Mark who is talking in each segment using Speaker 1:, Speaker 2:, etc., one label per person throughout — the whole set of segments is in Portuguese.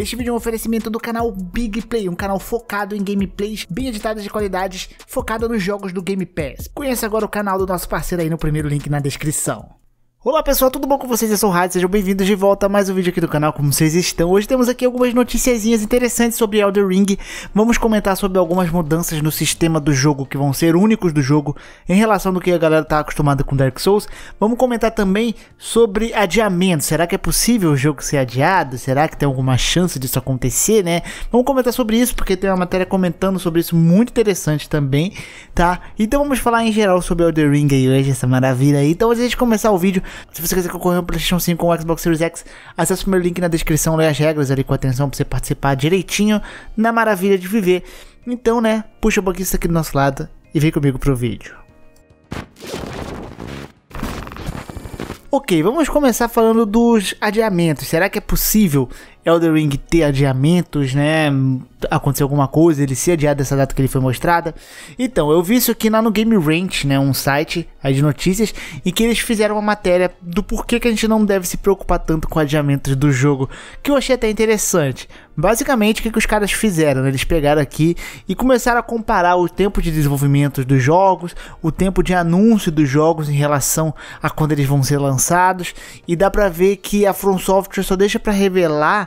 Speaker 1: Este vídeo é um oferecimento do canal Big Play, um canal focado em gameplays bem editadas de qualidades, focado nos jogos do Game Pass. Conheça agora o canal do nosso parceiro aí no primeiro link na descrição. Olá pessoal, tudo bom com vocês? Eu sou o Rádio, sejam bem-vindos de volta a mais um vídeo aqui do canal, como vocês estão? Hoje temos aqui algumas noticiazinhas interessantes sobre Elder Ring, vamos comentar sobre algumas mudanças no sistema do jogo que vão ser únicos do jogo em relação do que a galera está acostumada com Dark Souls, vamos comentar também sobre adiamento, será que é possível o jogo ser adiado? Será que tem alguma chance disso acontecer, né? Vamos comentar sobre isso, porque tem uma matéria comentando sobre isso muito interessante também, tá? Então vamos falar em geral sobre Elder Ring aí hoje, essa maravilha aí, então antes de começar o vídeo se você quiser concorrer ao PlayStation 5 ou Xbox Series X, acesse o primeiro link na descrição, leia as regras ali com atenção pra você participar direitinho na maravilha de viver. Então, né, puxa o boquista aqui do nosso lado e vem comigo pro vídeo. Ok, vamos começar falando dos adiamentos. Será que é possível Elden Ring ter adiamentos, né? Aconteceu alguma coisa, ele ser adiado dessa data que ele foi mostrada. Então, eu vi isso aqui lá no Game Ranch, né? Um site aí de notícias, em que eles fizeram uma matéria do porquê que a gente não deve se preocupar tanto com adiamentos do jogo, que eu achei até interessante. Basicamente, o que, que os caras fizeram? Né? Eles pegaram aqui e começaram a comparar o tempo de desenvolvimento dos jogos, o tempo de anúncio dos jogos em relação a quando eles vão ser lançados, e dá pra ver que a From Software só deixa para revelar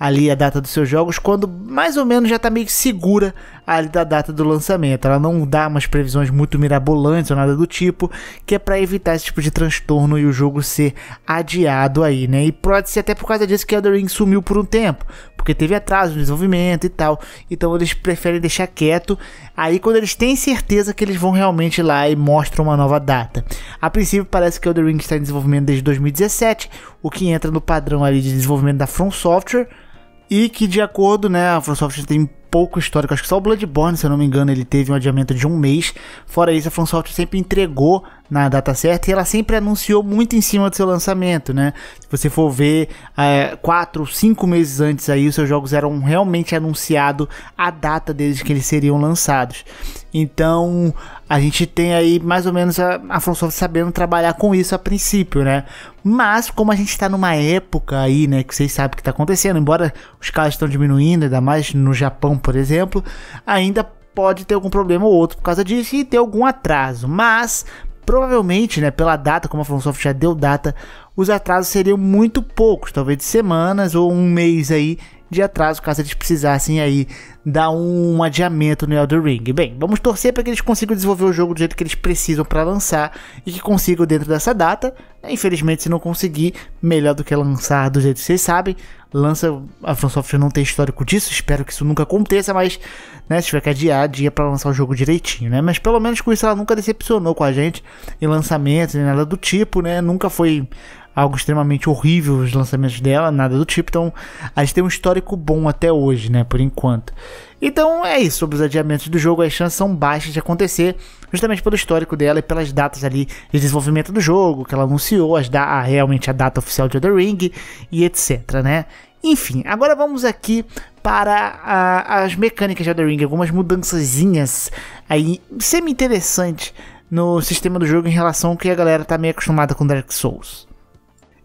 Speaker 1: ali a data dos seus jogos quando mais ou menos já está meio que segura ali da data do lançamento. Ela não dá umas previsões muito mirabolantes ou nada do tipo, que é para evitar esse tipo de transtorno e o jogo ser adiado aí, né? E pode ser até por causa disso que Elden Ring sumiu por um tempo, porque teve atraso no desenvolvimento e tal. Então eles preferem deixar quieto. Aí quando eles têm certeza que eles vão realmente lá e mostram uma nova data. A princípio parece que Elden Ring está em desenvolvimento desde 2017, o que entra no padrão ali de desenvolvimento da From Software e que, de acordo, né, a FromSoft tem pouco histórico. Acho que só o Bloodborne, se eu não me engano, ele teve um adiamento de um mês. Fora isso, a FromSoft sempre entregou na data certa e ela sempre anunciou muito em cima do seu lançamento, né? Se você for ver, é, quatro, cinco meses antes aí, os seus jogos eram realmente anunciados a data desde que eles seriam lançados. Então, a gente tem aí mais ou menos a, a FromSoft sabendo trabalhar com isso a princípio, né? Mas, como a gente está numa época aí, né, que vocês sabem o que está acontecendo, embora os casos estão diminuindo, ainda mais no Japão, por exemplo, ainda pode ter algum problema ou outro por causa disso e ter algum atraso. Mas, provavelmente, né, pela data, como a FromSoft já deu data, os atrasos seriam muito poucos, talvez de semanas ou um mês aí de atraso, caso eles precisassem aí dar um adiamento no Elder Ring. Bem, vamos torcer para que eles consigam desenvolver o jogo do jeito que eles precisam para lançar e que consigam dentro dessa data. Infelizmente, se não conseguir, melhor do que lançar do jeito que vocês sabem lança. A From Software não tem histórico disso, espero que isso nunca aconteça, mas né, se tiver que adiar, dia para lançar o jogo direitinho, né? Mas pelo menos com isso ela nunca decepcionou com a gente em lançamentos, nem nada do tipo, né? Nunca foi algo extremamente horrível os lançamentos dela, nada do tipo. Então, a gente tem um histórico bom até hoje, né, por enquanto. Então é isso, sobre os adiamentos do jogo, as chances são baixas de acontecer, justamente pelo histórico dela e pelas datas ali de desenvolvimento do jogo, que ela anunciou, as da, a, realmente a data oficial de The Ring e etc, né? Enfim, agora vamos aqui para a, as mecânicas de The Ring, algumas mudançazinhas aí semi-interessantes no sistema do jogo em relação ao que a galera tá meio acostumada com Dark Souls.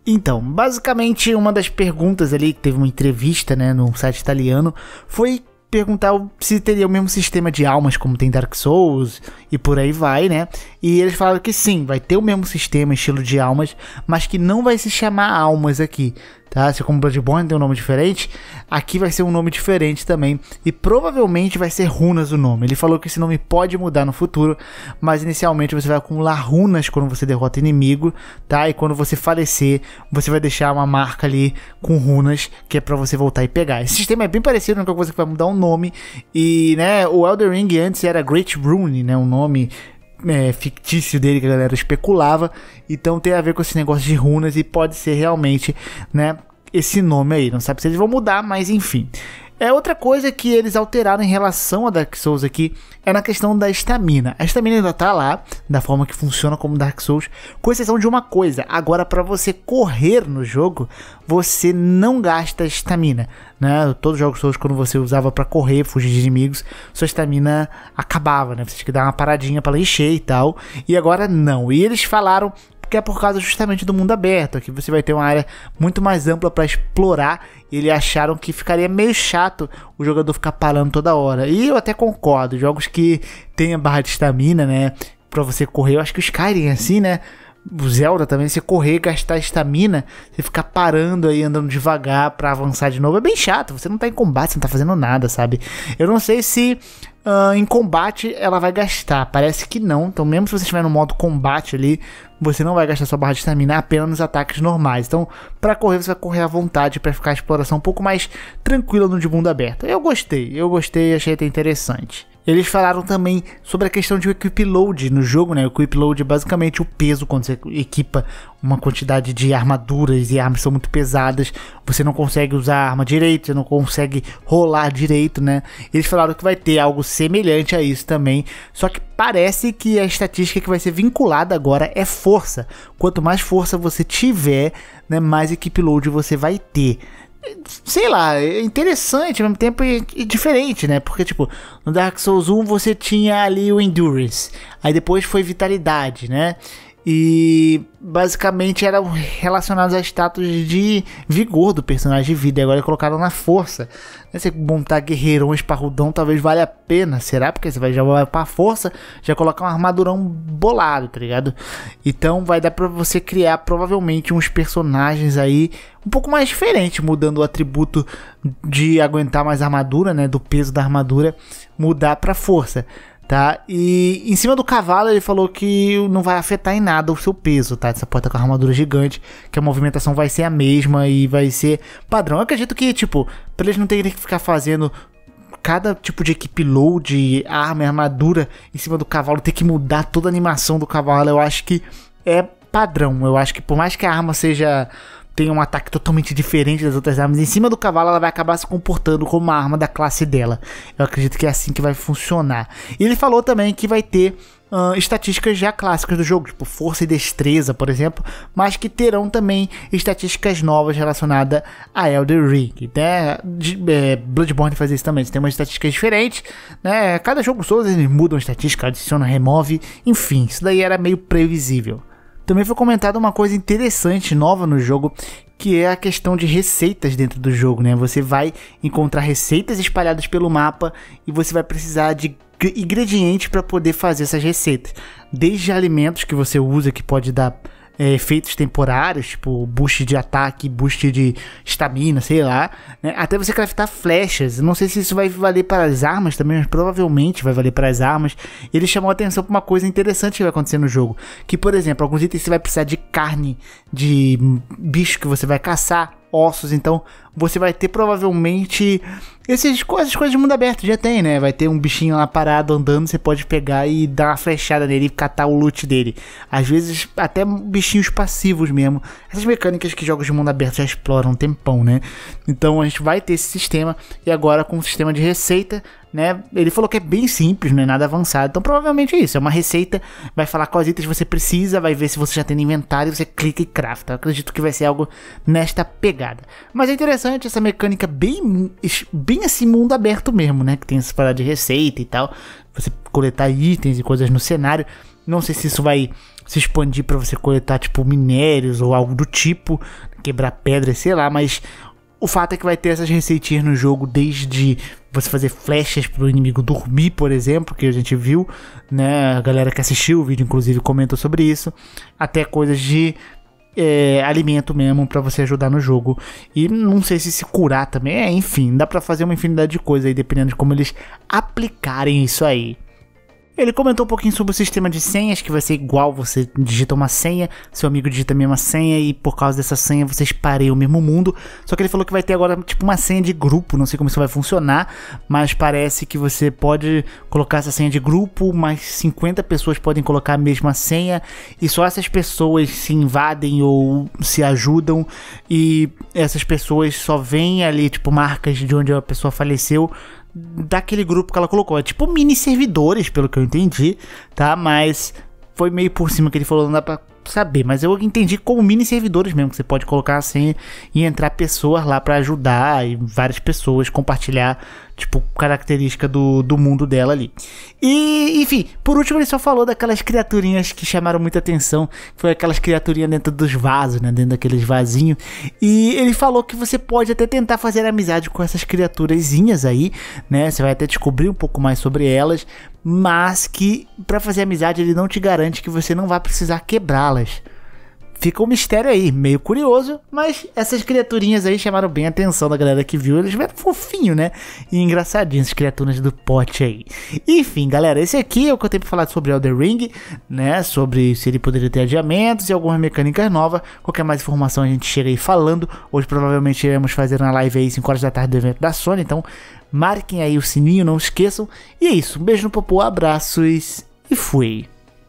Speaker 1: Então, basicamente uma das perguntas ali que teve uma entrevista, né, num site italiano, foi perguntar se teria o mesmo sistema de almas como tem Dark Souls e por aí vai, né? E eles falaram que sim, vai ter o mesmo sistema, estilo de almas, mas que não vai se chamar almas aqui, tá? Se como Bloodborne tem um nome diferente, Aqui vai ser um nome diferente também e provavelmente vai ser runas o nome. Ele falou que esse nome pode mudar no futuro, mas inicialmente você vai acumular runas quando você derrota inimigo, tá? E quando você falecer, você vai deixar uma marca ali com runas que é para você voltar e pegar. Esse sistema é bem parecido, não é coisa que vai mudar o um nome e, né, o Elder Ring antes era Great Rune, né, um nome é, fictício dele que a galera especulava, então tem a ver com esse negócio de runas e pode ser realmente, né, esse nome aí. Não sabe se eles vão mudar, mas enfim. É outra coisa que eles alteraram em relação a Dark Souls aqui é na questão da estamina. A estamina ainda tá lá, da forma que funciona como Dark Souls, com exceção de uma coisa. Agora, para você correr no jogo, você não gasta estamina. Né? Todos os jogos Souls, quando você usava para correr, fugir de inimigos, sua estamina acabava, né? Você tinha que dar uma paradinha para ela encher e tal. E agora não. E eles falaram que é por causa justamente do mundo aberto, que você vai ter uma área muito mais ampla para explorar. E eles acharam que ficaria meio chato o jogador ficar parando toda hora. E eu até concordo, jogos que tenha barra de estamina, né, para você correr, eu acho que o Skyrim é assim, né, o Zelda também, você correr, gastar estamina, você ficar parando aí, andando devagar para avançar de novo, é bem chato. Você não tá em combate, você não tá fazendo nada, sabe? Eu não sei se uh, em combate ela vai gastar, parece que não. Então, mesmo se você estiver no modo combate ali, você não vai gastar sua barra de estamina apenas nos ataques normais. Então, para correr, você vai correr à vontade para ficar a exploração um pouco mais tranquila no de mundo aberto. Eu gostei, eu gostei, achei até interessante. Eles falaram também sobre a questão de equip load no jogo, né? O equip load é basicamente o peso quando você equipa uma quantidade de armaduras e armas são muito pesadas, você não consegue usar a arma direito, você não consegue rolar direito, né? Eles falaram que vai ter algo semelhante a isso também, só que parece que a estatística que vai ser vinculada agora é força. Quanto mais força você tiver, né, mais equipe load você vai ter sei lá, é interessante ao mesmo tempo e, e, diferente, né? Porque, tipo, no Dark Souls 1 você tinha ali o Endurance, aí depois foi Vitalidade, né? E basicamente eram relacionados a status de vigor do personagem de vida. E agora colocaram na força. Né? Você montar guerreirão esparrudão talvez valha a pena, será? Porque você vai já vai pra força, já colocar um armadurão bolado, tá ligado? Então vai dar pra você criar provavelmente uns personagens aí um pouco mais diferente, mudando o atributo de aguentar mais armadura, né? Do peso da armadura, mudar pra força tá? E em cima do cavalo ele falou que não vai afetar em nada o seu peso, tá? Essa porta com a armadura gigante, que a movimentação vai ser a mesma e vai ser padrão. Eu acredito que, tipo, pra eles não terem que ficar fazendo cada tipo de equipe load, arma e armadura em cima do cavalo, ter que mudar toda a animação do cavalo, eu acho que é padrão. Eu acho que por mais que a arma seja tem um ataque totalmente diferente das outras armas. Em cima do cavalo, ela vai acabar se comportando como uma arma da classe dela. Eu acredito que é assim que vai funcionar. E ele falou também que vai ter Uh, estatísticas já clássicas do jogo, tipo força e destreza, por exemplo, mas que terão também estatísticas novas relacionadas a Elder Ring. Né? De, é, Bloodborne faz isso também, você tem umas estatísticas diferentes, né? Cada jogo Souls eles mudam estatística, adicionam, remove, enfim, isso daí era meio previsível. Também foi comentada uma coisa interessante, nova no jogo, que é a questão de receitas dentro do jogo, né? Você vai encontrar receitas espalhadas pelo mapa e você vai precisar de ingredientes para poder fazer essas receitas, desde alimentos que você usa que pode dar é, efeitos temporários, tipo boost de ataque, boost de estamina, sei lá. Né? Até você craftar flechas. Não sei se isso vai valer para as armas também, mas provavelmente vai valer para as armas. Ele chamou a atenção para uma coisa interessante que vai acontecer no jogo. Que, por exemplo, alguns itens você vai precisar de carne de bicho que você vai caçar ossos. Então você vai ter provavelmente esses, essas coisas de mundo aberto, já tem, né? Vai ter um bichinho lá parado andando, você pode pegar e dar uma flechada nele e catar o loot dele. Às vezes até bichinhos passivos mesmo. Essas mecânicas que jogos de mundo aberto já exploram um tempão, né? Então a gente vai ter esse sistema e agora com o sistema de receita né? Ele falou que é bem simples, não é nada avançado. Então, provavelmente é isso. É uma receita, vai falar quais itens você precisa, vai ver se você já tem no inventário, você clica e crafta. Eu acredito que vai ser algo nesta pegada. Mas é interessante essa mecânica bem, bem assim, mundo aberto mesmo, né? Que tem essa parada de receita e tal. Você coletar itens e coisas no cenário. Não sei se isso vai se expandir para você coletar, tipo, minérios ou algo do tipo, quebrar pedras, sei lá, mas o fato é que vai ter essas receitinhas no jogo desde você fazer flechas pro inimigo dormir, por exemplo, que a gente viu, né? A galera que assistiu o vídeo, inclusive, comentou sobre isso. Até coisas de é, alimento mesmo para você ajudar no jogo. E não sei se se curar também. É, enfim, dá para fazer uma infinidade de coisas aí, dependendo de como eles aplicarem isso aí. Ele comentou um pouquinho sobre o sistema de senhas, que vai ser igual, você digita uma senha, seu amigo digita a mesma senha e por causa dessa senha vocês parem o mesmo mundo. Só que ele falou que vai ter agora tipo uma senha de grupo, não sei como isso vai funcionar, mas parece que você pode colocar essa senha de grupo, mas 50 pessoas podem colocar a mesma senha e só essas pessoas se invadem ou se ajudam e essas pessoas só veem ali tipo marcas de onde a pessoa faleceu daquele grupo que ela colocou. É tipo mini servidores, pelo que eu entendi, tá? Mas foi meio por cima que ele falou, não dá pra saber, mas eu entendi como mini servidores mesmo, que você pode colocar assim e entrar pessoas lá para ajudar e várias pessoas compartilhar, tipo, característica do, do mundo dela ali. E, enfim, por último ele só falou daquelas criaturinhas que chamaram muita atenção, foi aquelas criaturinhas dentro dos vasos, né, dentro daqueles vasinhos. E ele falou que você pode até tentar fazer amizade com essas criaturazinhas aí, né? Você vai até descobrir um pouco mais sobre elas, mas que para fazer amizade ele não te garante que você não vai precisar quebrá-las Fica um mistério aí, meio curioso, mas essas criaturinhas aí chamaram bem a atenção da galera que viu. Eles vieram fofinho, né? E engraçadinhos, essas criaturas do pote aí. Enfim, galera, esse aqui é o que eu tenho pra falar sobre Elder Ring, né? Sobre se ele poderia ter adiamentos e algumas mecânicas novas. Qualquer mais informação a gente chega aí falando. Hoje provavelmente iremos fazer uma live aí 5 horas da tarde do evento da Sony, então marquem aí o sininho, não esqueçam. E é isso, um beijo no popô, abraços e fui.